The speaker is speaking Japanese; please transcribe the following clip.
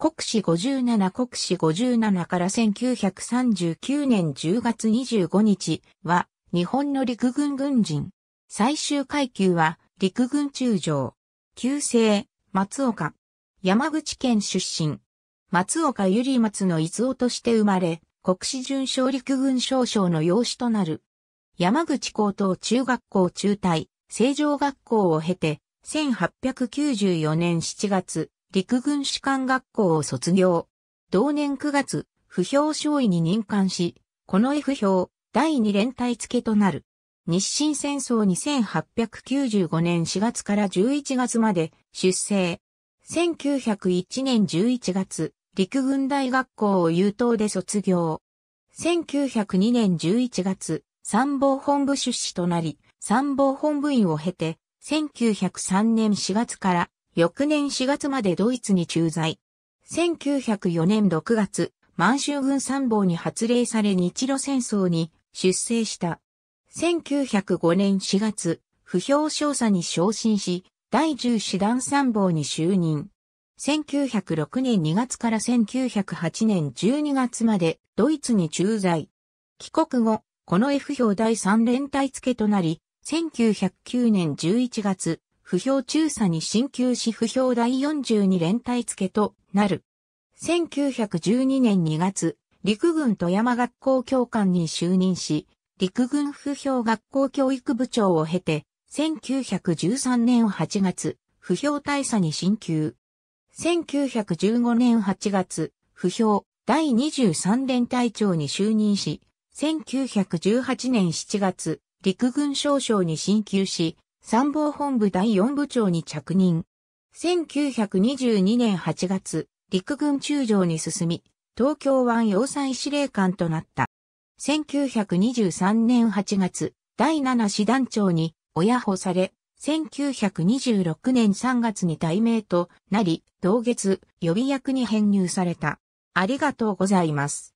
国史57国史57から1939年10月25日は日本の陸軍軍人。最終階級は陸軍中将。旧姓、松岡。山口県出身。松岡ゆり松の伊夫として生まれ、国史準将陸軍少将の養子となる。山口高等中学校中退、成城学校を経て、1894年7月、陸軍士官学校を卒業。同年9月、不評少尉に任官し、この F 評、第2連隊付けとなる。日清戦争2895年4月から11月まで出生。1901年11月、陸軍大学校を優等で卒業。1902年11月、参謀本部出資となり、参謀本部員を経て、1903年4月から翌年4月までドイツに駐在。1904年6月、満州軍参謀に発令され日露戦争に出征した。1905年4月、不評少佐に昇進し、第10師団参謀に就任。1906年2月から1908年12月までドイツに駐在。帰国後、この F 表第3連隊付となり、1909年11月、不評中佐に進級し不評第42連隊付となる。1912年2月、陸軍富山学校教官に就任し、陸軍不評学校教育部長を経て、1913年8月、不評大佐に進級。1915年8月、不評第23連隊長に就任し、1918年7月、陸軍少将に進級し、参謀本部第4部長に着任。1922年8月、陸軍中将に進み、東京湾要塞司令官となった。1923年8月、第7師団長に親保され、1926年3月に大名となり、同月予備役に編入された。ありがとうございます。